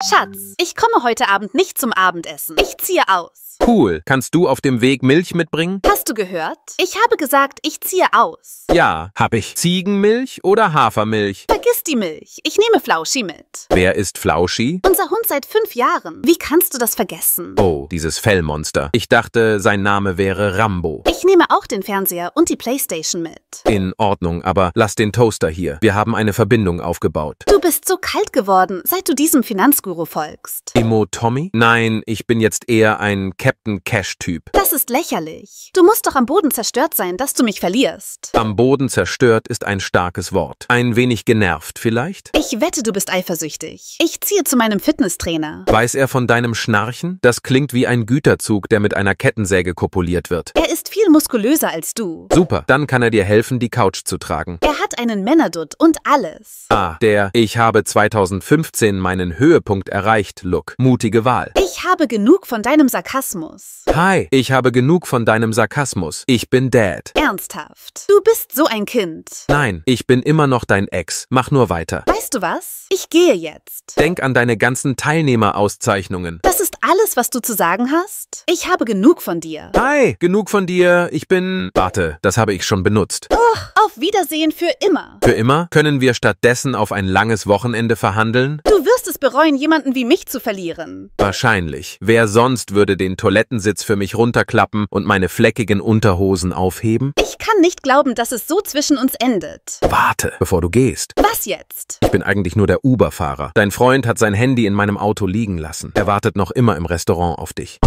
Schatz, ich komme heute Abend nicht zum Abendessen. Ich ziehe aus. Cool. Kannst du auf dem Weg Milch mitbringen? Hast du gehört? Ich habe gesagt, ich ziehe aus. Ja, hab ich Ziegenmilch oder Hafermilch? Vergiss die Milch. Ich nehme Flauschi mit. Wer ist Flauschi? Unser Hund seit fünf Jahren. Wie kannst du das vergessen? Oh, dieses Fellmonster. Ich dachte, sein Name wäre Rambo. Ich nehme auch den Fernseher und die Playstation mit. In Ordnung, aber lass den Toaster hier. Wir haben eine Verbindung aufgebaut. Du bist so kalt geworden, seit du diesem Finanzguru folgst. Emo Tommy? Nein, ich bin jetzt eher ein Captain Cash-Typ. Das ist lächerlich. Du musst musst doch am Boden zerstört sein, dass du mich verlierst. Am Boden zerstört ist ein starkes Wort. Ein wenig genervt vielleicht? Ich wette, du bist eifersüchtig. Ich ziehe zu meinem Fitnesstrainer. Weiß er von deinem Schnarchen? Das klingt wie ein Güterzug, der mit einer Kettensäge kopuliert wird. Er ist viel muskulöser als du. Super, dann kann er dir helfen, die Couch zu tragen. Er hat einen Männerdutt und alles. Ah, der Ich habe 2015 meinen Höhepunkt erreicht, Look. Mutige Wahl. Ich habe genug von deinem Sarkasmus. Hi, ich habe genug von deinem Sarkasmus. Sarkasmus. Ich bin Dad. Ernsthaft. Du bist so ein Kind. Nein, ich bin immer noch dein Ex. Mach nur weiter. Weißt du was? Ich gehe jetzt. Denk an deine ganzen Teilnehmerauszeichnungen. Das das ist alles, was du zu sagen hast? Ich habe genug von dir. Hi, genug von dir. Ich bin... Warte, das habe ich schon benutzt. Oh, auf Wiedersehen für immer. Für immer? Können wir stattdessen auf ein langes Wochenende verhandeln? Du wirst es bereuen, jemanden wie mich zu verlieren. Wahrscheinlich. Wer sonst würde den Toilettensitz für mich runterklappen und meine fleckigen Unterhosen aufheben? Ich kann nicht glauben, dass es so zwischen uns endet. Warte, bevor du gehst. Was jetzt? Ich bin eigentlich nur der Uber-Fahrer. Dein Freund hat sein Handy in meinem Auto liegen lassen. Er wartet noch noch immer im Restaurant auf dich.